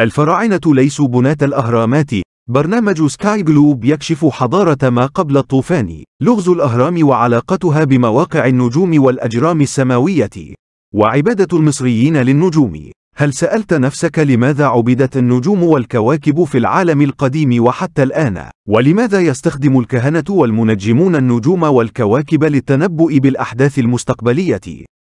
الفراعنة ليسوا بناة الأهرامات برنامج سكاي جلوب يكشف حضارة ما قبل الطوفان لغز الأهرام وعلاقتها بمواقع النجوم والأجرام السماوية وعبادة المصريين للنجوم هل سألت نفسك لماذا عبدت النجوم والكواكب في العالم القديم وحتى الآن؟ ولماذا يستخدم الكهنة والمنجمون النجوم والكواكب للتنبؤ بالأحداث المستقبلية؟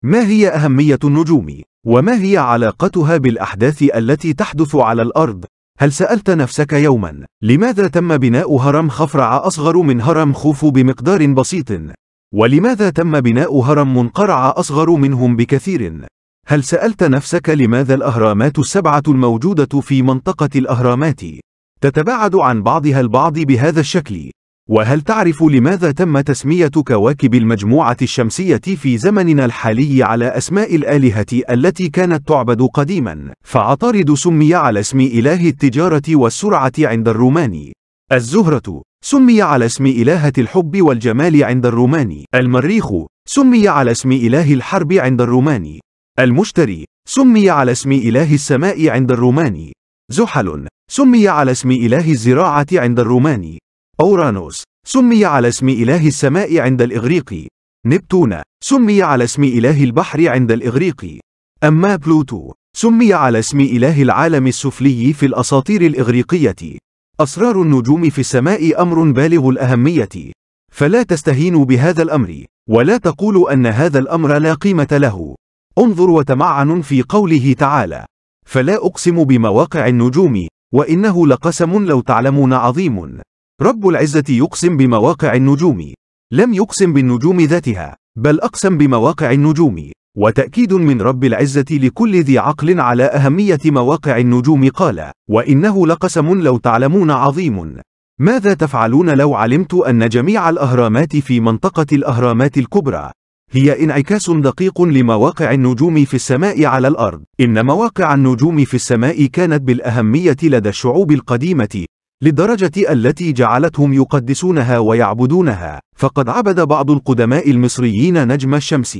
ما هي أهمية النجوم؟ وما هي علاقتها بالأحداث التي تحدث على الأرض؟ هل سألت نفسك يوما لماذا تم بناء هرم خفرع أصغر من هرم خوفو بمقدار بسيط؟ ولماذا تم بناء هرم منقرع أصغر منهم بكثير؟ هل سألت نفسك لماذا الأهرامات السبعة الموجودة في منطقة الأهرامات تتباعد عن بعضها البعض بهذا الشكل؟ وهل تعرف لماذا تم تسمية كواكب المجموعة الشمسية في زمننا الحالي على أسماء الآلهة التي كانت تعبد قديما؟ فعطارد سمي على اسم إله التجارة والسرعة عند الروماني. الزهرة سمي على اسم إلهة الحب والجمال عند الروماني. المريخ سمي على اسم إله الحرب عند الروماني. المشتري سمي على اسم إله السماء عند الروماني. زحل سمي على اسم إله الزراعة عند الروماني. أورانوس سمي على اسم إله السماء عند الإغريق نبتون سمي على اسم إله البحر عند الإغريق أما بلوتو سمي على اسم إله العالم السفلي في الأساطير الإغريقية أسرار النجوم في السماء أمر بالغ الأهمية فلا تستهينوا بهذا الأمر ولا تقولوا أن هذا الأمر لا قيمة له انظر وتمعن في قوله تعالى فلا أقسم بمواقع النجوم وإنه لقسم لو تعلمون عظيم رب العزة يقسم بمواقع النجوم لم يقسم بالنجوم ذاتها بل أقسم بمواقع النجوم وتأكيد من رب العزة لكل ذي عقل على أهمية مواقع النجوم قال وإنه لقسم لو تعلمون عظيم ماذا تفعلون لو علمت أن جميع الأهرامات في منطقة الأهرامات الكبرى هي انعكاس دقيق لمواقع النجوم في السماء على الأرض إن مواقع النجوم في السماء كانت بالأهمية لدى الشعوب القديمة للدرجة التي جعلتهم يقدسونها ويعبدونها فقد عبد بعض القدماء المصريين نجم الشمس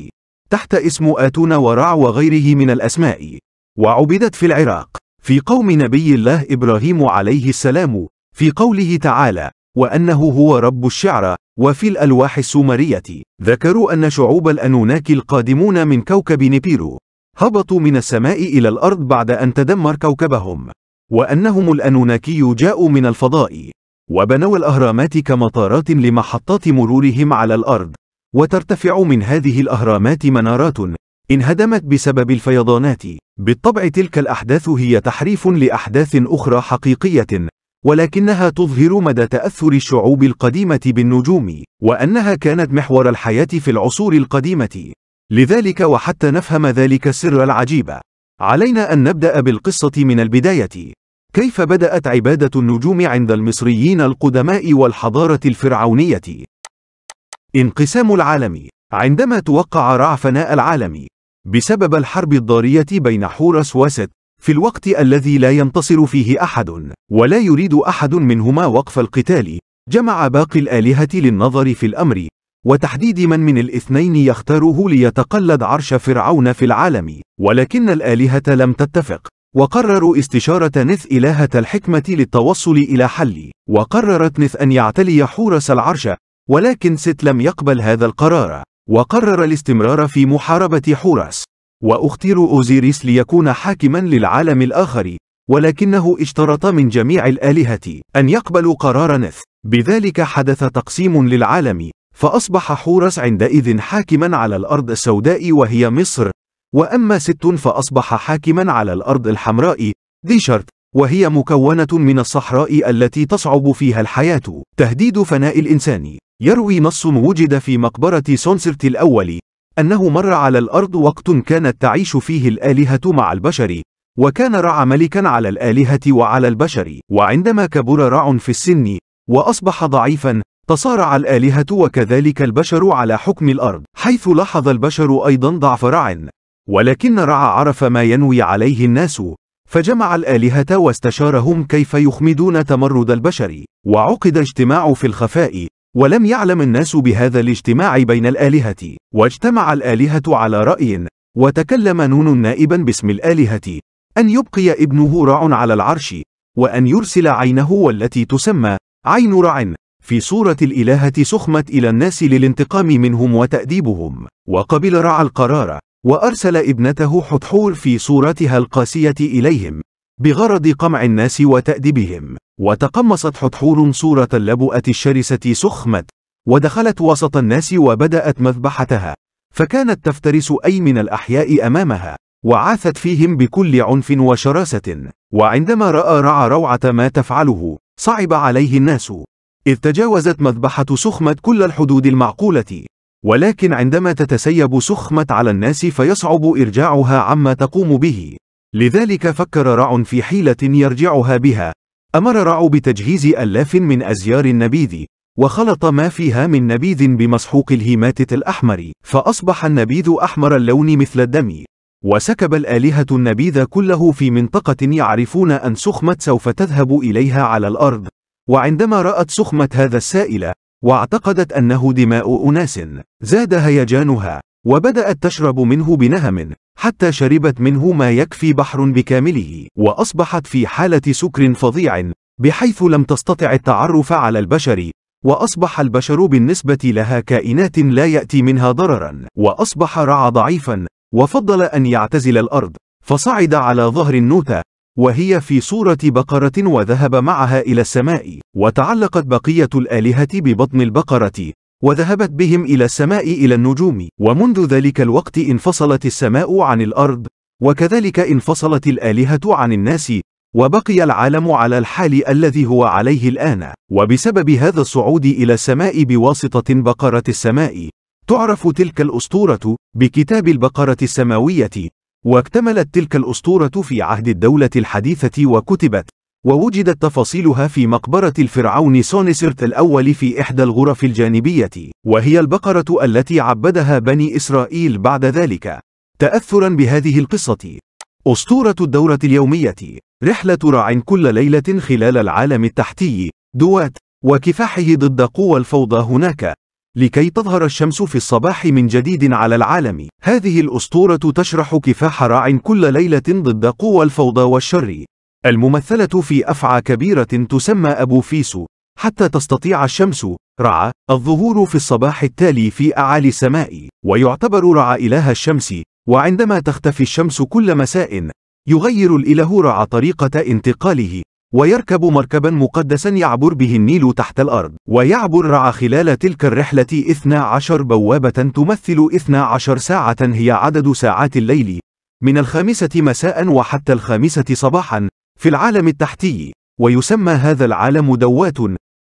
تحت اسم آتون ورع وغيره من الأسماء وعبدت في العراق في قوم نبي الله إبراهيم عليه السلام في قوله تعالى وأنه هو رب الشعرى وفي الألواح السومرية ذكروا أن شعوب الأنوناك القادمون من كوكب نبيرو هبطوا من السماء إلى الأرض بعد أن تدمر كوكبهم وأنهم الأنوناكي جاءوا من الفضاء وبنوا الأهرامات كمطارات لمحطات مرورهم على الأرض وترتفع من هذه الأهرامات منارات انهدمت بسبب الفيضانات بالطبع تلك الأحداث هي تحريف لأحداث أخرى حقيقية ولكنها تظهر مدى تأثر الشعوب القديمة بالنجوم وأنها كانت محور الحياة في العصور القديمة لذلك وحتى نفهم ذلك السر العجيب علينا أن نبدأ بالقصة من البداية. كيف بدأت عبادة النجوم عند المصريين القدماء والحضارة الفرعونية؟ انقسام العالم عندما توقع رع فناء العالم بسبب الحرب الضارية بين حورس وست في الوقت الذي لا ينتصر فيه أحد ولا يريد أحد منهما وقف القتال جمع باقي الآلهة للنظر في الأمر وتحديد من من الاثنين يختاره ليتقلد عرش فرعون في العالم ولكن الآلهة لم تتفق وقرروا استشارة نث إلهة الحكمة للتوصل إلى حل وقررت نث أن يعتلي حورس العرش ولكن ست لم يقبل هذا القرار وقرر الاستمرار في محاربة حورس واختير أوزيريس ليكون حاكما للعالم الآخر ولكنه اشترط من جميع الآلهة أن يقبلوا قرار نث بذلك حدث تقسيم للعالم فأصبح حورس عندئذ حاكما على الأرض السوداء وهي مصر وأما ست فأصبح حاكما على الأرض الحمراء ديشارت وهي مكونة من الصحراء التي تصعب فيها الحياة تهديد فناء الإنسان يروي نص وجد في مقبرة سونسرت الأول أنه مر على الأرض وقت كانت تعيش فيه الآلهة مع البشر وكان رع ملكا على الآلهة وعلى البشر وعندما كبر رع في السن وأصبح ضعيفا تصارع الآلهة وكذلك البشر على حكم الأرض حيث لاحظ البشر أيضا ضعف رع ولكن رع عرف ما ينوي عليه الناس فجمع الآلهة واستشارهم كيف يخمدون تمرد البشر وعقد اجتماع في الخفاء ولم يعلم الناس بهذا الاجتماع بين الآلهة واجتمع الآلهة على رأي وتكلم نون نائبا باسم الآلهة أن يبقي ابنه رع على العرش وأن يرسل عينه والتي تسمى عين رع في صورة الإلهة سخمت إلى الناس للانتقام منهم وتأديبهم، وقبل رعى القرار، وأرسل ابنته حتحور في صورتها القاسية إليهم، بغرض قمع الناس وتأديبهم، وتقمصت حتحور صورة اللبؤة الشرسة سخمت، ودخلت وسط الناس وبدأت مذبحتها، فكانت تفترس أي من الأحياء أمامها، وعاثت فيهم بكل عنف وشراسة، وعندما رأى رعى روعة ما تفعله، صعب عليه الناس، إذ تجاوزت مذبحة سخمة كل الحدود المعقولة ولكن عندما تتسيب سخمة على الناس فيصعب إرجاعها عما تقوم به لذلك فكر رع في حيلة يرجعها بها أمر رع بتجهيز ألاف من أزيار النبيذ وخلط ما فيها من نبيذ بمسحوق الهيماتت الأحمر فأصبح النبيذ أحمر اللون مثل الدم وسكب الآلهة النبيذ كله في منطقة يعرفون أن سخمة سوف تذهب إليها على الأرض وعندما رأت سخمة هذا السائل واعتقدت أنه دماء أناس زاد هيجانها وبدأت تشرب منه بنهم حتى شربت منه ما يكفي بحر بكامله وأصبحت في حالة سكر فظيع بحيث لم تستطع التعرف على البشر وأصبح البشر بالنسبة لها كائنات لا يأتي منها ضررا وأصبح رعى ضعيفا وفضل أن يعتزل الأرض فصعد على ظهر النوتة وهي في صورة بقرة وذهب معها إلى السماء، وتعلقت بقية الآلهة ببطن البقرة، وذهبت بهم إلى السماء إلى النجوم، ومنذ ذلك الوقت انفصلت السماء عن الأرض، وكذلك انفصلت الآلهة عن الناس، وبقي العالم على الحال الذي هو عليه الآن، وبسبب هذا الصعود إلى السماء بواسطة بقرة السماء، تعرف تلك الأسطورة بكتاب البقرة السماوية، واكتملت تلك الأسطورة في عهد الدولة الحديثة وكتبت ووجدت تفاصيلها في مقبرة الفرعون سونسرت الأول في إحدى الغرف الجانبية وهي البقرة التي عبدها بني إسرائيل بعد ذلك تأثرا بهذه القصة أسطورة الدورة اليومية رحلة راع كل ليلة خلال العالم التحتي دوات وكفاحه ضد قوى الفوضى هناك لكي تظهر الشمس في الصباح من جديد على العالم هذه الأسطورة تشرح كفاح راع كل ليلة ضد قوى الفوضى والشر الممثلة في أفعى كبيرة تسمى أبو فيسو حتى تستطيع الشمس رعى الظهور في الصباح التالي في أعالي السماء ويعتبر رعى إله الشمس وعندما تختفي الشمس كل مساء يغير الإله رعى طريقة انتقاله ويركب مركبا مقدسا يعبر به النيل تحت الأرض ويعبر رعى خلال تلك الرحلة 12 بوابة تمثل 12 ساعة هي عدد ساعات الليل من الخامسة مساء وحتى الخامسة صباحا في العالم التحتي ويسمى هذا العالم دوات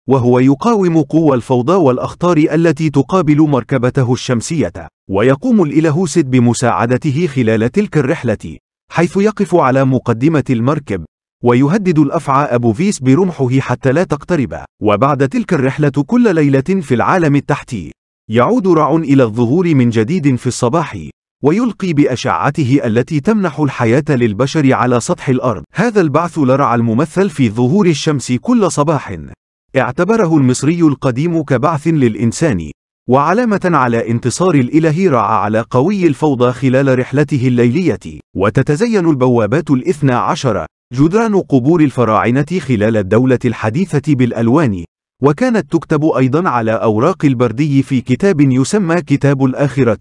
وهو يقاوم قوى الفوضى والأخطار التي تقابل مركبته الشمسية ويقوم الإله سيد بمساعدته خلال تلك الرحلة حيث يقف على مقدمة المركب ويهدد الأفعى أبو فيس برمحه حتى لا تقترب وبعد تلك الرحلة كل ليلة في العالم التحتي يعود رع إلى الظهور من جديد في الصباح ويلقي بأشعته التي تمنح الحياة للبشر على سطح الأرض هذا البعث لرع الممثل في ظهور الشمس كل صباح اعتبره المصري القديم كبعث للإنسان وعلامة على انتصار الإله رعى على قوي الفوضى خلال رحلته الليلية وتتزين البوابات الاثنى عشر جدران قبور الفراعنة خلال الدولة الحديثة بالألوان، وكانت تكتب أيضًا على أوراق البردي في كتاب يسمى كتاب الآخرة،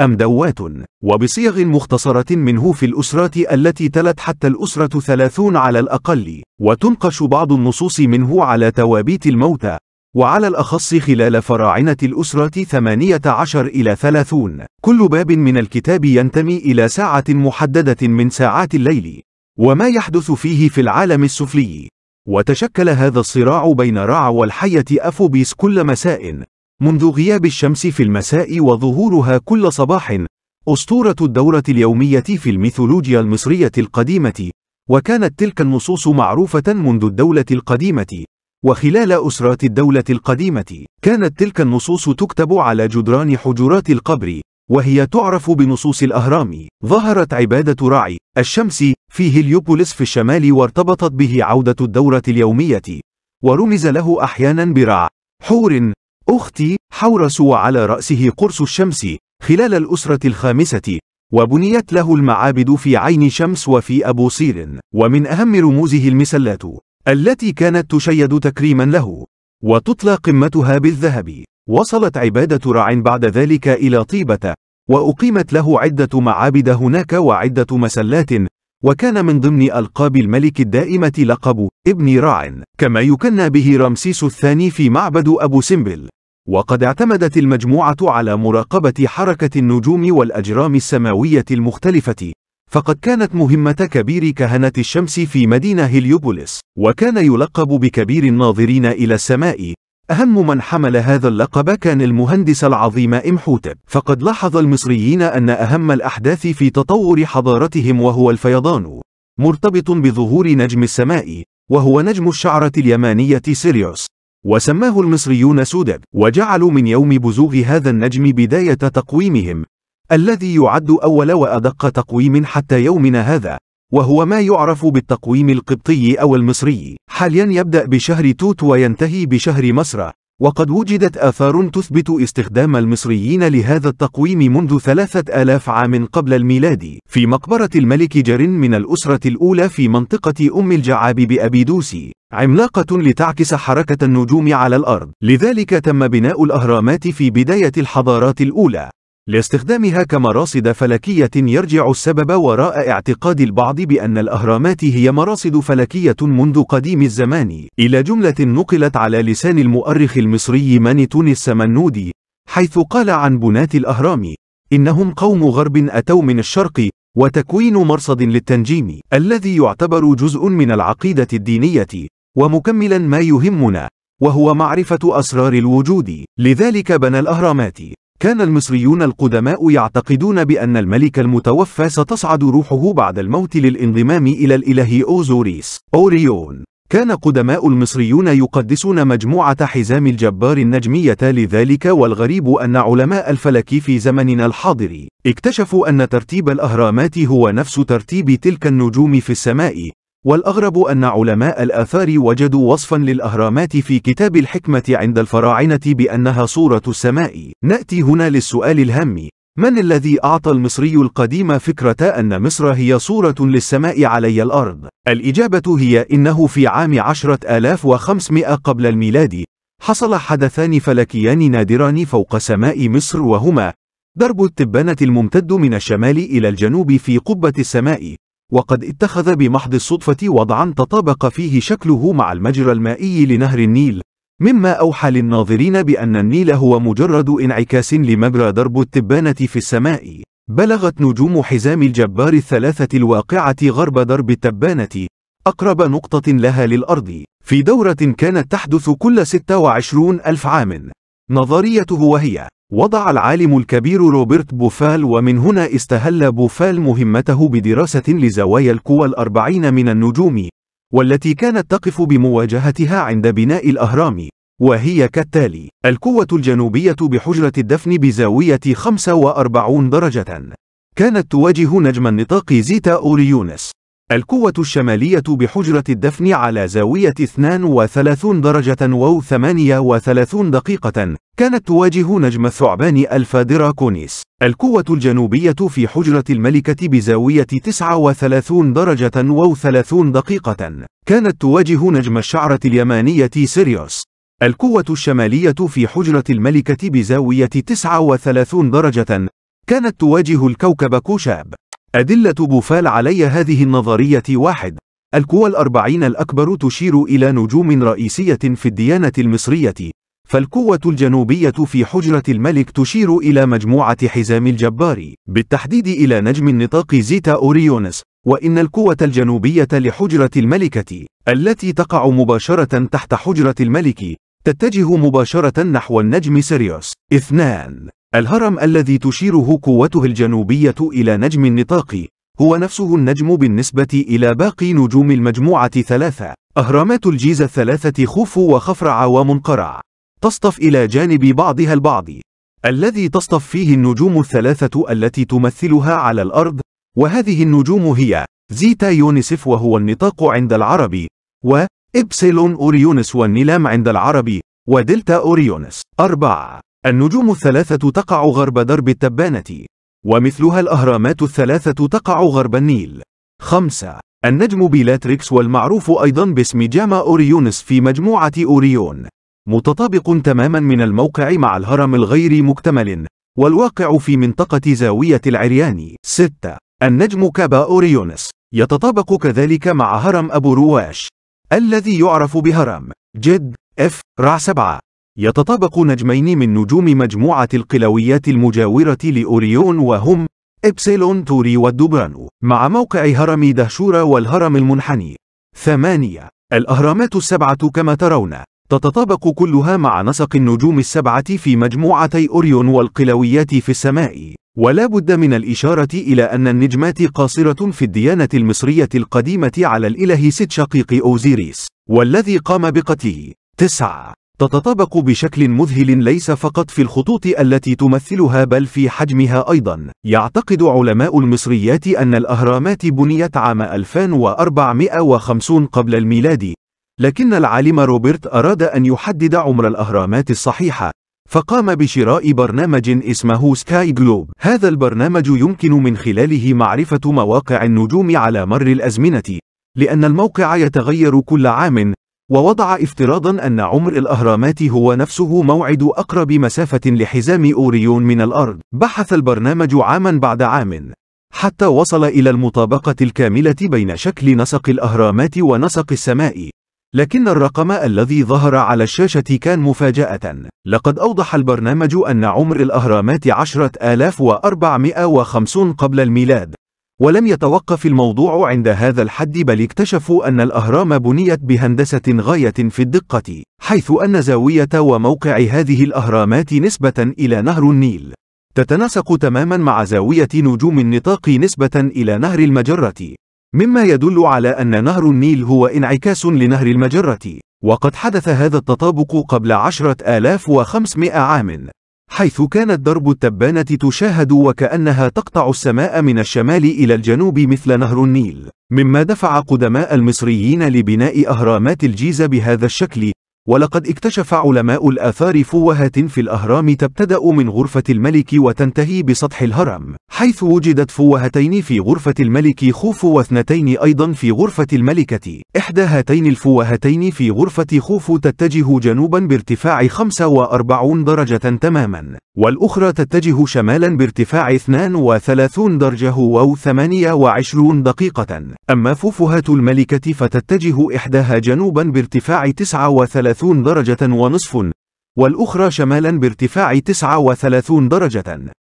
أم دوات، وبصيغ مختصرة منه في الأسرات التي تلت حتى الأسرة ثلاثون على الأقل، وتنقش بعض النصوص منه على توابيت الموتى، وعلى الأخص خلال فراعنة الأسرة 18 إلى 30 كل باب من الكتاب ينتمي إلى ساعة محددة من ساعات الليل وما يحدث فيه في العالم السفلي وتشكل هذا الصراع بين رع والحية أفوبيس كل مساء منذ غياب الشمس في المساء وظهورها كل صباح أسطورة الدورة اليومية في الميثولوجيا المصرية القديمة وكانت تلك النصوص معروفة منذ الدولة القديمة وخلال أسرات الدولة القديمة كانت تلك النصوص تكتب على جدران حجرات القبر وهي تعرف بنصوص الأهرام ظهرت عبادة رعي الشمس في هليوبوليس في الشمال وارتبطت به عودة الدورة اليومية ورمز له أحيانا برع حور أختي حورس وعلى رأسه قرص الشمس خلال الأسرة الخامسة وبنيت له المعابد في عين شمس وفي أبو صير ومن أهم رموزه المسلات التي كانت تشيد تكريما له وتطلى قمتها بالذهب وصلت عبادة رع بعد ذلك إلى طيبة وأقيمت له عدة معابد هناك وعدة مسلات وكان من ضمن ألقاب الملك الدائمة لقب ابن راع كما يكنى به رمسيس الثاني في معبد أبو سمبل وقد اعتمدت المجموعة على مراقبة حركة النجوم والأجرام السماوية المختلفة فقد كانت مهمة كبير كهنة الشمس في مدينة هليوبوليس وكان يلقب بكبير الناظرين إلى السماء أهم من حمل هذا اللقب كان المهندس العظيم إمحوتب فقد لاحظ المصريين أن أهم الأحداث في تطور حضارتهم وهو الفيضان مرتبط بظهور نجم السماء وهو نجم الشعرة اليمانية سيريوس وسماه المصريون سودب وجعلوا من يوم بزوغ هذا النجم بداية تقويمهم الذي يعد أول وأدق تقويم حتى يومنا هذا وهو ما يعرف بالتقويم القبطي أو المصري حاليا يبدأ بشهر توت وينتهي بشهر مسرة وقد وجدت آثار تثبت استخدام المصريين لهذا التقويم منذ ثلاثة آلاف عام قبل الميلاد في مقبرة الملك جرن من الأسرة الأولى في منطقة أم الجعاب بأبيدوسي عملاقة لتعكس حركة النجوم على الأرض لذلك تم بناء الأهرامات في بداية الحضارات الأولى لاستخدامها كمراصد فلكية يرجع السبب وراء اعتقاد البعض بأن الأهرامات هي مراصد فلكية منذ قديم الزمان إلى جملة نقلت على لسان المؤرخ المصري مانيتون السمنودي حيث قال عن بناة الأهرام إنهم قوم غرب أتوا من الشرق وتكوين مرصد للتنجيم الذي يعتبر جزء من العقيدة الدينية ومكملا ما يهمنا وهو معرفة أسرار الوجود لذلك بنى الأهرامات كان المصريون القدماء يعتقدون بأن الملك المتوفى ستصعد روحه بعد الموت للانضمام إلى الإله أوزوريس أوريون كان قدماء المصريون يقدسون مجموعة حزام الجبار النجمية لذلك والغريب أن علماء الفلك في زمننا الحاضر اكتشفوا أن ترتيب الأهرامات هو نفس ترتيب تلك النجوم في السماء والأغرب أن علماء الآثار وجدوا وصفا للأهرامات في كتاب الحكمة عند الفراعنة بأنها صورة السماء نأتي هنا للسؤال الهام من الذي أعطى المصري القديم فكرة أن مصر هي صورة للسماء علي الأرض؟ الإجابة هي إنه في عام 10500 قبل الميلاد حصل حدثان فلكيان نادران فوق سماء مصر وهما درب التبانة الممتد من الشمال إلى الجنوب في قبة السماء وقد اتخذ بمحض الصدفة وضعا تطابق فيه شكله مع المجرى المائي لنهر النيل مما أوحى للناظرين بأن النيل هو مجرد انعكاس لمجرى درب التبانة في السماء بلغت نجوم حزام الجبار الثلاثة الواقعة غرب درب التبانة أقرب نقطة لها للأرض في دورة كانت تحدث كل 26 ألف عام نظريته وهي وضع العالم الكبير روبرت بوفال ومن هنا استهل بوفال مهمته بدراسة لزوايا القوى الأربعين من النجوم والتي كانت تقف بمواجهتها عند بناء الأهرام وهي كالتالي القوة الجنوبية بحجرة الدفن بزاوية 45 درجة كانت تواجه نجم النطاق زيتا أوريونس القوة الشمالية بحجرة الدفن على زاوية 32 درجة و38 دقيقة كانت تواجه نجم الثعبان ألفا دراكونيس القوة الجنوبية في حجرة الملكة بزاوية 39 درجة و30 دقيقة كانت تواجه نجم الشعرة اليمانية سيريوس القوة الشمالية في حجرة الملكة بزاوية 39 درجة كانت تواجه الكوكب كوشاب أدلة بوفال علي هذه النظرية واحد القوى الأربعين الأكبر تشير إلى نجوم رئيسية في الديانة المصرية فالقوة الجنوبية في حجرة الملك تشير إلى مجموعة حزام الجبار بالتحديد إلى نجم النطاق زيتا أوريونس وإن القوة الجنوبية لحجرة الملكة التي تقع مباشرة تحت حجرة الملك تتجه مباشرة نحو النجم سيريوس اثنان الهرم الذي تشيره قوته الجنوبية إلى نجم النطاق هو نفسه النجم بالنسبة إلى باقي نجوم المجموعة ثلاثة أهرامات الجيزة الثلاثة خوفو وخفرع ومنقرع تصطف إلى جانب بعضها البعض الذي تصطف فيه النجوم الثلاثة التي تمثلها على الأرض وهذه النجوم هي زيتا يونسف وهو النطاق عند العربي وإبسيلون أوريونس والنيلام عند العربي ودلتا أوريونس أربعة النجوم الثلاثة تقع غرب درب التبانة ومثلها الأهرامات الثلاثة تقع غرب النيل خمسة النجم بيلاتريكس والمعروف أيضا باسم جاما أوريونس في مجموعة أوريون متطابق تماما من الموقع مع الهرم الغير مكتمل والواقع في منطقة زاوية العريان 6 النجم كابا أوريونس يتطابق كذلك مع هرم أبو رواش الذي يعرف بهرم جد اف رع 7 يتطابق نجمين من نجوم مجموعة القلويات المجاورة لأوريون وهم إبسيلون توري والدبرانو مع موقع هرم دهشورة والهرم المنحني 8 الأهرامات السبعة كما ترون تتطابق كلها مع نسق النجوم السبعة في مجموعتي أوريون والقلويات في السماء ولا بد من الإشارة إلى أن النجمات قاصرة في الديانة المصرية القديمة على الإله ست شقيق أوزيريس والذي قام بقتله تسعة تتطابق بشكل مذهل ليس فقط في الخطوط التي تمثلها بل في حجمها أيضا يعتقد علماء المصريات أن الأهرامات بنيت عام 2450 قبل الميلاد لكن العالم روبرت أراد أن يحدد عمر الأهرامات الصحيحة فقام بشراء برنامج اسمه سكاي جلوب هذا البرنامج يمكن من خلاله معرفة مواقع النجوم على مر الأزمنة لأن الموقع يتغير كل عام ووضع افتراضا أن عمر الأهرامات هو نفسه موعد أقرب مسافة لحزام أوريون من الأرض بحث البرنامج عاما بعد عام حتى وصل إلى المطابقة الكاملة بين شكل نسق الأهرامات ونسق السماء لكن الرقم الذي ظهر على الشاشة كان مفاجأة لقد أوضح البرنامج أن عمر الأهرامات 10450 قبل الميلاد ولم يتوقف الموضوع عند هذا الحد بل اكتشفوا أن الأهرام بنيت بهندسة غاية في الدقة حيث أن زاوية وموقع هذه الأهرامات نسبة إلى نهر النيل تتناسق تماما مع زاوية نجوم النطاق نسبة إلى نهر المجرة مما يدل على أن نهر النيل هو انعكاس لنهر المجرة وقد حدث هذا التطابق قبل عشرة آلاف وخمسمائة عام حيث كانت درب التبانة تشاهد وكأنها تقطع السماء من الشمال إلى الجنوب مثل نهر النيل مما دفع قدماء المصريين لبناء أهرامات الجيزة بهذا الشكل ولقد اكتشف علماء الآثار فوهات في الأهرام تبتدأ من غرفة الملك وتنتهي بسطح الهرم حيث وجدت فوهتين في غرفة الملك خوف واثنتين أيضا في غرفة الملكة إحدى هاتين الفوهتين في غرفة خوف تتجه جنوبا بارتفاع 45 درجة تماما والأخرى تتجه شمالا بارتفاع 32 درجة أو 28 دقيقة أما فوفهة الملكة فتتجه إحداها جنوبا بارتفاع 39 درجة ونصف والأخرى شمالا بارتفاع 39 درجة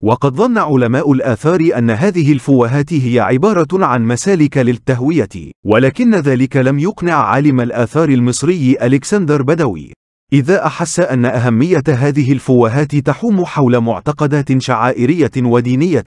وقد ظن علماء الآثار أن هذه الفوهات هي عبارة عن مسالك للتهوية ولكن ذلك لم يقنع عالم الآثار المصري ألكسندر بدوي إذا أحس أن أهمية هذه الفوهات تحوم حول معتقدات شعائرية ودينية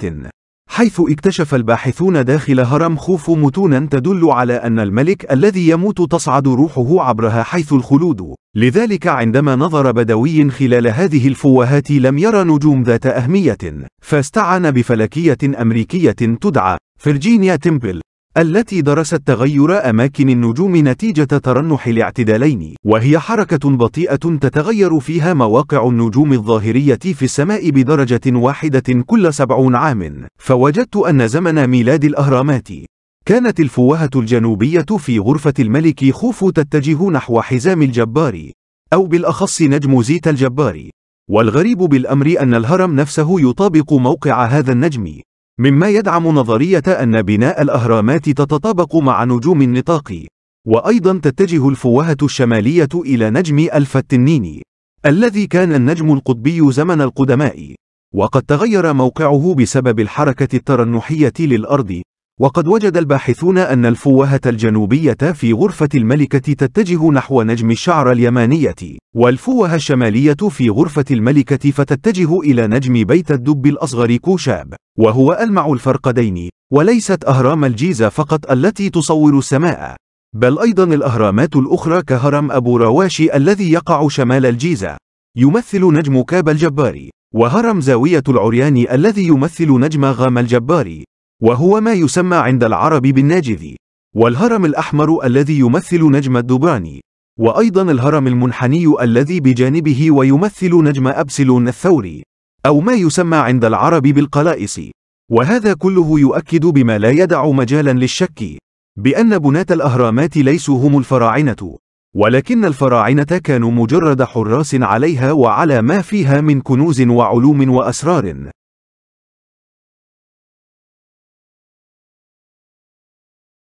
حيث اكتشف الباحثون داخل هرم خوف متونا تدل على أن الملك الذي يموت تصعد روحه عبرها حيث الخلود لذلك عندما نظر بدوي خلال هذه الفوهات لم يرى نجوم ذات أهمية فاستعان بفلكية أمريكية تدعى فيرجينيا تمبل التي درست تغير أماكن النجوم نتيجة ترنح الاعتدالين وهي حركة بطيئة تتغير فيها مواقع النجوم الظاهرية في السماء بدرجة واحدة كل سبعون عام فوجدت أن زمن ميلاد الأهرامات كانت الفوهة الجنوبية في غرفة الملك خوفو تتجه نحو حزام الجبار أو بالأخص نجم زيت الجبار والغريب بالأمر أن الهرم نفسه يطابق موقع هذا النجم مما يدعم نظرية أن بناء الأهرامات تتطابق مع نجوم النطاق وأيضا تتجه الفوهة الشمالية إلى نجم التنيني الذي كان النجم القطبي زمن القدماء وقد تغير موقعه بسبب الحركة الترنحية للأرض وقد وجد الباحثون أن الفوهة الجنوبية في غرفة الملكة تتجه نحو نجم الشعر اليمانية، والفوهة الشمالية في غرفة الملكة فتتجه إلى نجم بيت الدب الأصغر كوشاب، وهو ألمع الفرقدين، وليست أهرام الجيزة فقط التي تصور السماء، بل أيضا الأهرامات الأخرى كهرم أبو رواشي الذي يقع شمال الجيزة، يمثل نجم كاب الجباري، وهرم زاوية العريان الذي يمثل نجم غام الجباري، وهو ما يسمى عند العرب بالناجذي والهرم الأحمر الذي يمثل نجم الدبراني وأيضا الهرم المنحني الذي بجانبه ويمثل نجم أبسلون الثوري أو ما يسمى عند العرب بالقلائس وهذا كله يؤكد بما لا يدع مجالا للشك بأن بناة الأهرامات ليسوا هم الفراعنة ولكن الفراعنة كانوا مجرد حراس عليها وعلى ما فيها من كنوز وعلوم وأسرار